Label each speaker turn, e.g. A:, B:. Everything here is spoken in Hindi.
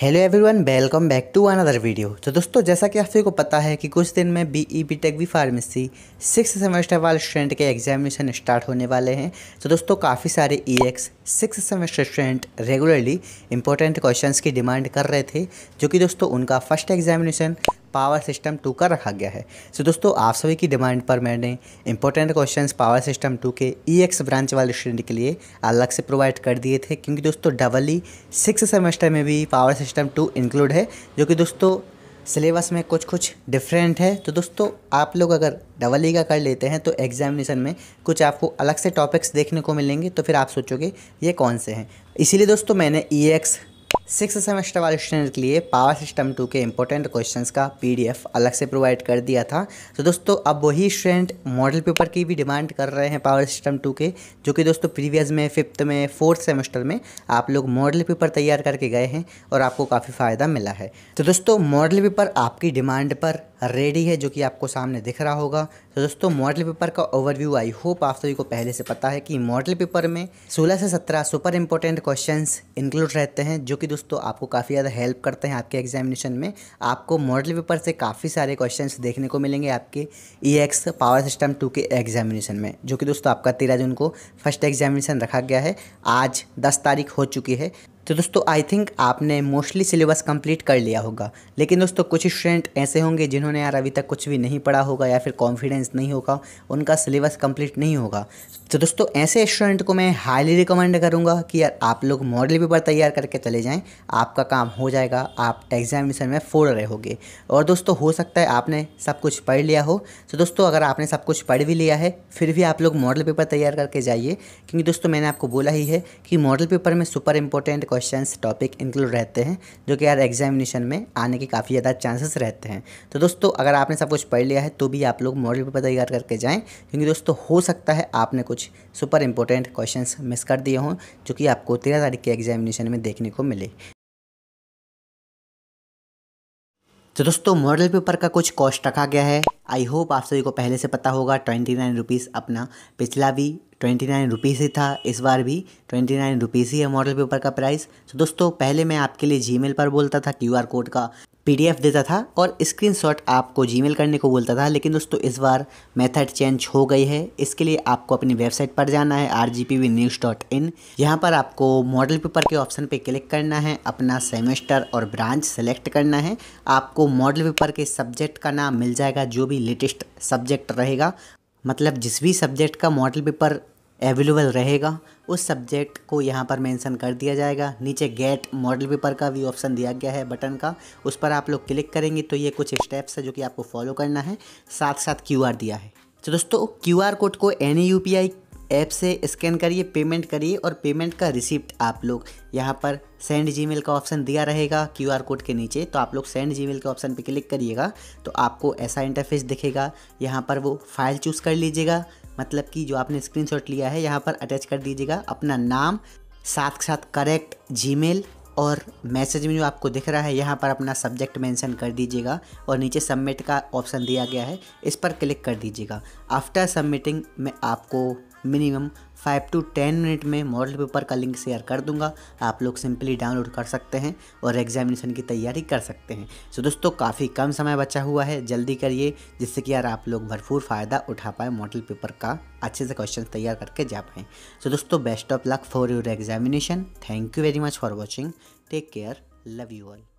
A: hello everyone welcome back to another video तो दोस्तों जैसा कि आप सभी को पता है कि कुछ दिन में B E B Tech B Pharmacy six semester वाले स्टूडेंट के एग्जामिनेशन स्टार्ट होने वाले हैं तो दोस्तों काफ़ी सारे E X six semester student regularly important questions की डिमांड कर रहे थे जो कि दोस्तों उनका first examination power system two का रखा गया है सो so, दोस्तों आप सभी की डिमांड पर मैंने important questions power system two के ई एक्स ब्रांच वाले स्टूडेंट के लिए अलग से प्रोवाइड कर दिए थे क्योंकि दोस्तों डबल ई सिक्स सेमेस्टर में भी पावर सिस्टम टू इंक्लूड है जो कि दोस्तों सिलेबस में कुछ कुछ डिफरेंट है तो दोस्तों आप लोग अगर डबल ई e का कर लेते हैं तो एग्जामिनेशन में कुछ आपको अलग से टॉपिक्स देखने को मिलेंगे तो फिर आप सोचोगे ये कौन से हैं इसीलिए दोस्तों मैंने E e X six semester वाले स्टूडेंट के लिए पावर सिस्टम टू के इंपॉर्टेंट क्वेश्चंस का पीडीएफ अलग से प्रोवाइड कर दिया था तो दोस्तों अब वही स्टूडेंट मॉडल पेपर की भी डिमांड कर रहे हैं पावर सिस्टम टू के जो कि दोस्तों प्रीवियस में फिफ्थ में फोर्थ सेमेस्टर में आप लोग मॉडल पेपर तैयार करके गए हैं और आपको काफ़ी फ़ायदा मिला है तो दोस्तों मॉडल पेपर आपकी डिमांड पर रेडी है जो कि आपको सामने दिख रहा होगा तो दोस्तों मॉडल पेपर का ओवरव्यू आई होप आप सभी को पहले से पता है कि मॉडल पेपर में सोलह से सत्रह सुपर इंपॉर्टेंट क्वेश्चन इंक्लूड रहते हैं जो कि वीडियोस तो आपको काफ़ी ज़्यादा हेल्प करते हैं आपके एग्जामिनेशन में आपको मॉडल पेपर से काफ़ी सारे क्वेश्चंस देखने को मिलेंगे आपके एक्स पावर सिस्टम टू के एग्जामिनेशन में जो कि दोस्तों आपका तेरह जून को फर्स्ट एग्जामिनेशन रखा गया है आज दस तारीख हो चुकी है तो दोस्तों आई थिंक आपने मोस्टली सिलेबस कंप्लीट कर लिया होगा लेकिन दोस्तों कुछ स्टूडेंट ऐसे होंगे जिन्होंने यार अभी तक कुछ भी नहीं पढ़ा होगा या फिर कॉन्फिडेंस नहीं होगा उनका सिलेबस कंप्लीट नहीं होगा तो दोस्तों ऐसे स्टूडेंट को मैं हाईली रिकमेंड करूँगा कि यार आप लोग मॉडल पेपर तैयार करके चले जाएँ आपका काम हो जाएगा आप एग्जामिनेशन में फोड़ रहोगे और दोस्तों हो सकता है आपने सब कुछ पढ़ लिया हो तो दोस्तों अगर आपने सब कुछ पढ़ भी लिया है फिर भी आप लोग मॉडल पेपर तैयार करके जाइए क्योंकि दोस्तों मैंने आपको बोला ही है कि मॉडल पेपर में super important question topic include रहते हैं जो कि यार एग्जामिनेशन में आने के काफ़ी ज़्यादा चांसेस रहते हैं तो दोस्तों अगर आपने सब कुछ पढ़ लिया है तो भी आप लोग मॉडल पेपर तैयार करके जाएँ क्योंकि दोस्तों हो सकता है आपने कुछ सुपर इंपॉर्टेंट क्वेश्चन मिस कर दिए हों जो कि आपको तेरह तारीख के एग्जामिनेशन में देखने को मिले तो दोस्तों मॉडल पेपर का कुछ कॉस्ट रखा गया है आई होप आप सभी को पहले से पता होगा ट्वेंटी नाइन रुपीज़ अपना पिछला भी ट्वेंटी नाइन रुपीज़ ही था इस बार भी ट्वेंटी नाइन रुपीज़ ही है मॉडल पेपर का प्राइस तो दोस्तों पहले मैं आपके लिए जी पर बोलता था क्यू कोड का पी देता था और स्क्रीन आपको जी करने को बोलता था लेकिन दोस्तों इस बार मेथड चेंज हो गई है इसके लिए आपको अपनी वेबसाइट पर जाना है R G P V news dot in यहाँ पर आपको मॉडल पेपर के ऑप्शन पे क्लिक करना है अपना सेमेस्टर और ब्रांच सेलेक्ट करना है आपको मॉडल पेपर के सब्जेक्ट का नाम मिल जाएगा जो भी लेटेस्ट सब्जेक्ट रहेगा मतलब जिस भी सब्जेक्ट का मॉडल पेपर अवेलेबल रहेगा उस सब्जेक्ट को यहाँ पर मेंशन कर दिया जाएगा नीचे गेट मॉडल पेपर का भी ऑप्शन दिया गया है बटन का उस पर आप लोग क्लिक करेंगे तो ये कुछ स्टेप्स है जो कि आपको फॉलो करना है साथ साथ क्यूआर दिया है तो दोस्तों क्यूआर कोड को any U P I app से स्कैन करिए पेमेंट करिए और पेमेंट का रिसिप्ट आप लोग यहाँ पर सेंड जी का ऑप्शन दिया रहेगा क्यूआर कोड के नीचे तो आप लोग सेंड जी के ऑप्शन पर क्लिक करिएगा तो आपको ऐसा इंटरफेस दिखेगा यहाँ पर वो फाइल चूज़ कर लीजिएगा मतलब कि जो आपने स्क्रीनशॉट लिया है यहाँ पर अटैच कर दीजिएगा अपना नाम साथ के साथ करेक्ट जीमेल और मैसेज में जो आपको दिख रहा है यहाँ पर अपना सब्जेक्ट मेंशन कर दीजिएगा और नीचे सबमिट का ऑप्शन दिया गया है इस पर क्लिक कर दीजिएगा आफ्टर सबमिटिंग में आपको minimum five to ten minute में मॉडल पेपर का लिंक शेयर कर दूंगा आप लोग सिंपली डाउनलोड कर सकते हैं और एग्जामिनेशन की तैयारी कर सकते हैं सो दोस्तों काफ़ी कम समय बचा हुआ है जल्दी करिए जिससे कि यार आप लोग भरपूर फ़ायदा उठा पाए मॉडल पेपर का अच्छे से क्वेश्चन तैयार करके जा पाएँ सो दोस्तों best of luck for your examination thank you very much for watching take care love you all